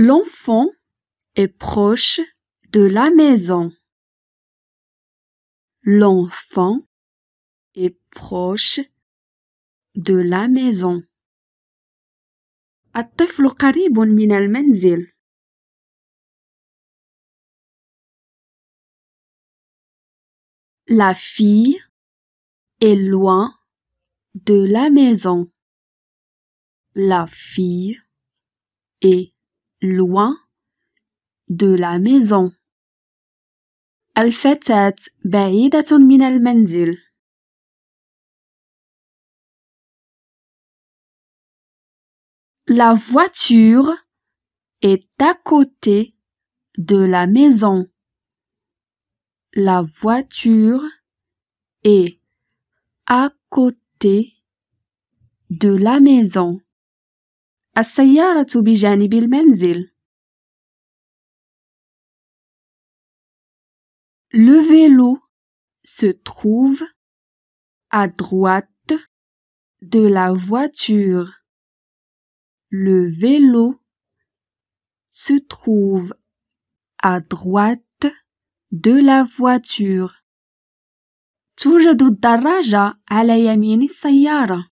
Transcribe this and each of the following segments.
L'enfant est proche de la maison. L'enfant est proche de la maison. La fille est loin de la maison. La fille est loin de la maison. الفتاة بعيدة من المنزل. La voiture est à côté de la maison. La voiture est à côté de la maison. بجانب المنزل. Le vélo se trouve à droite de la voiture. Le vélo se trouve à droite de la voiture. توجد الدراجة على يمين السيارة.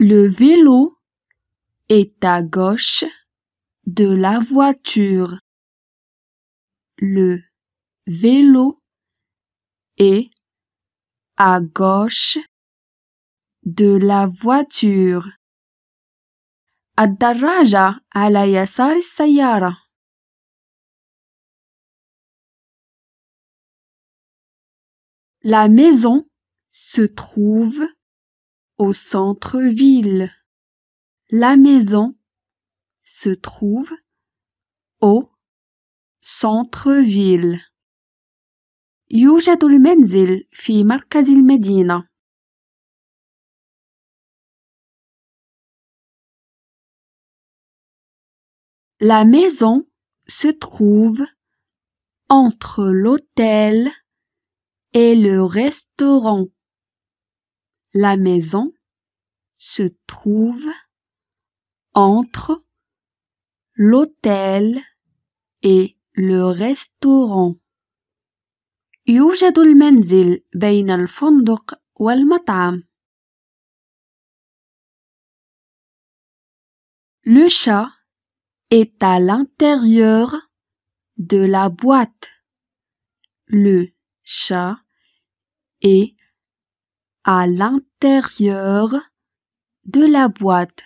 Le vélo est à gauche de la voiture. Le vélo est à gauche de la voiture. الدراجة La maison se trouve au centre-ville. La maison se trouve au centre-ville. يوجد المنزل في Medina. La maison se trouve entre l'hôtel et le restaurant. La maison se trouve entre l'hôtel et le restaurant. Le chat est à l'intérieur de la boîte. Le chat est à l'intérieur de la boîte.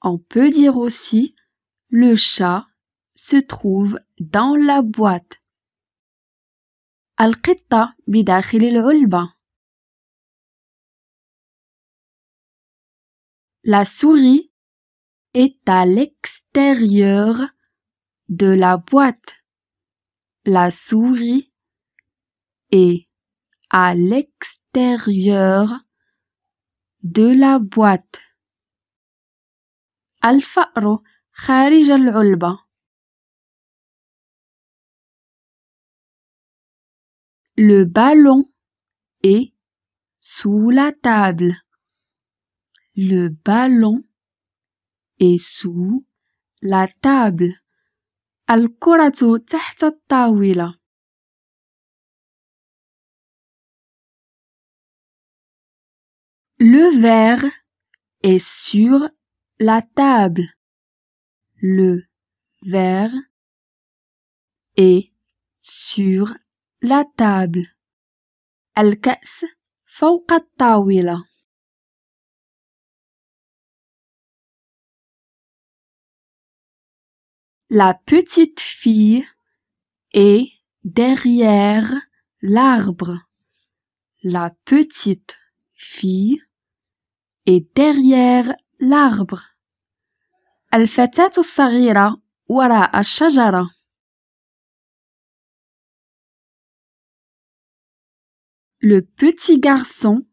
On peut dire aussi le chat se trouve dans la boîte. القطة بداخل العلبة. La souris est à l'extérieur de la boîte. La souris est à l'extérieur de la boîte. الفأر خارج العلبة. Le ballon est sous la table. Le ballon est sous la table. الكرة تحت الطاولة. Le verre est sur la table. Le verre est sur la table. الكأس فوق الطاولة. La petite fille est derrière l'arbre. La petite fille est derrière l'arbre. الفتاة الصغيرة وراء الشجرة. Le petit garçon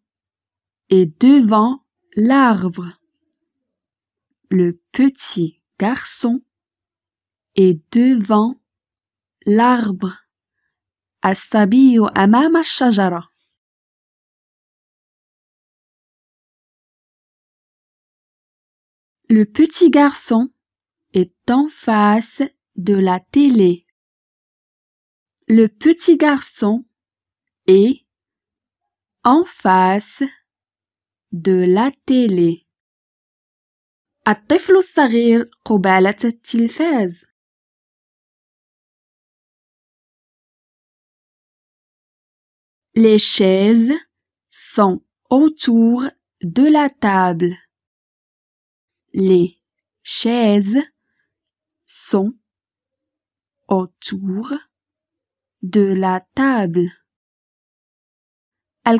est devant l'arbre. Le petit garçon est devant l'arbre. الصبي أمام shajara Le petit garçon est en face de la télé. Le petit garçon est en face de la télé. Les chaises sont autour de la table. Les chaises sont autour de la table. Le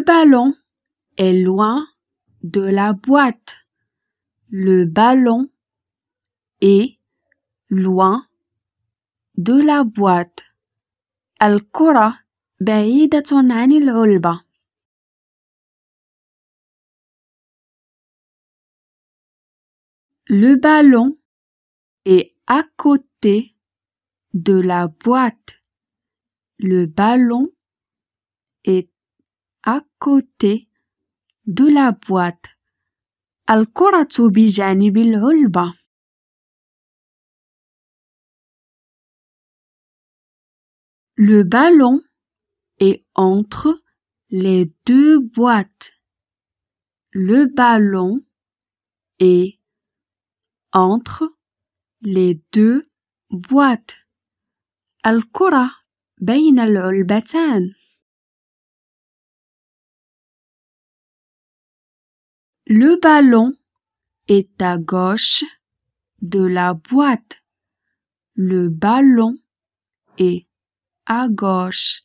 ballon est loin de la boîte. Le ballon est loin de la boîte. الكرة بعيدة عن العلبة. Le ballon est à côté de la boîte. Le ballon est à côté de la boîte. Le ballon est entre les deux boîtes. Le ballon est entre les deux boîtes. الكرة بين Le ballon est à gauche de la boîte. Le ballon est à gauche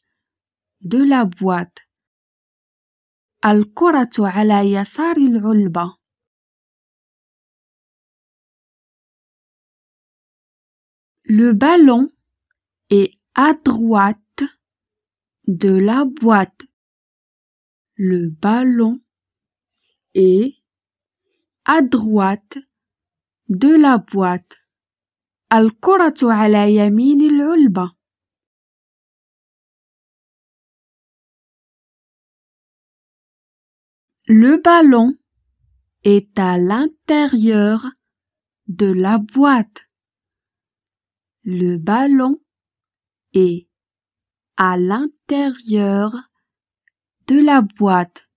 de la boîte. الكرة على يسار Le ballon est à droite de la boîte. Le ballon à droite de la boîte. الكرة على Le ballon est à l'intérieur de la boîte. Le ballon est à l'intérieur de la boîte.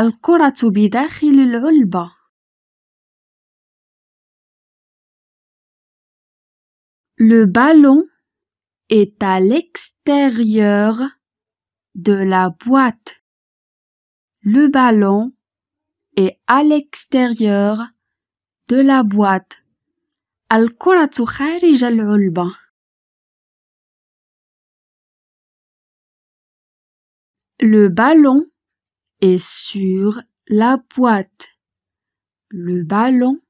Le ballon est à l'extérieur de la boîte. Le ballon est à l'extérieur de la boîte. الكرة Le ballon est sur la boîte. Le ballon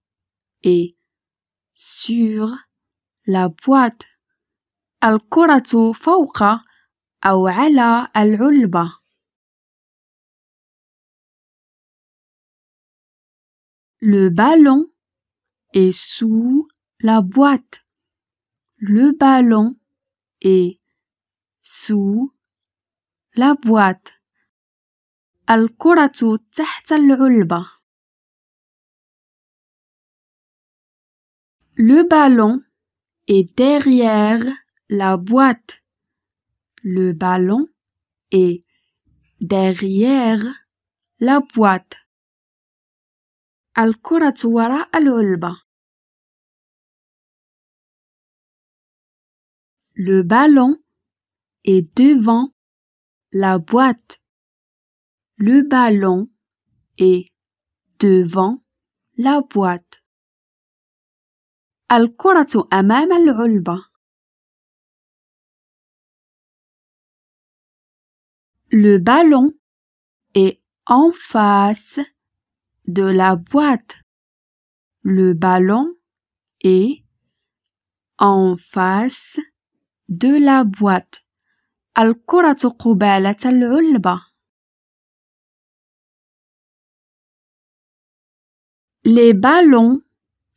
est sur la boîte. الكرة فوق أو al Ulba Le ballon est sous la boîte. Le ballon est sous la boîte. Le ballon est derrière la boîte. Le ballon est derrière la boîte. Le ballon est devant la boîte. Le ballon est devant la boîte. الكرة أمام العلبة. Le ballon est en face de la boîte. Le ballon est en face de la boîte. الكرة Les ballons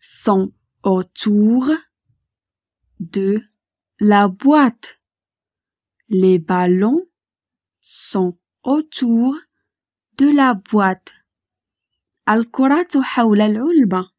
sont autour de la boîte. Les ballons sont autour de la boîte. الكرة حول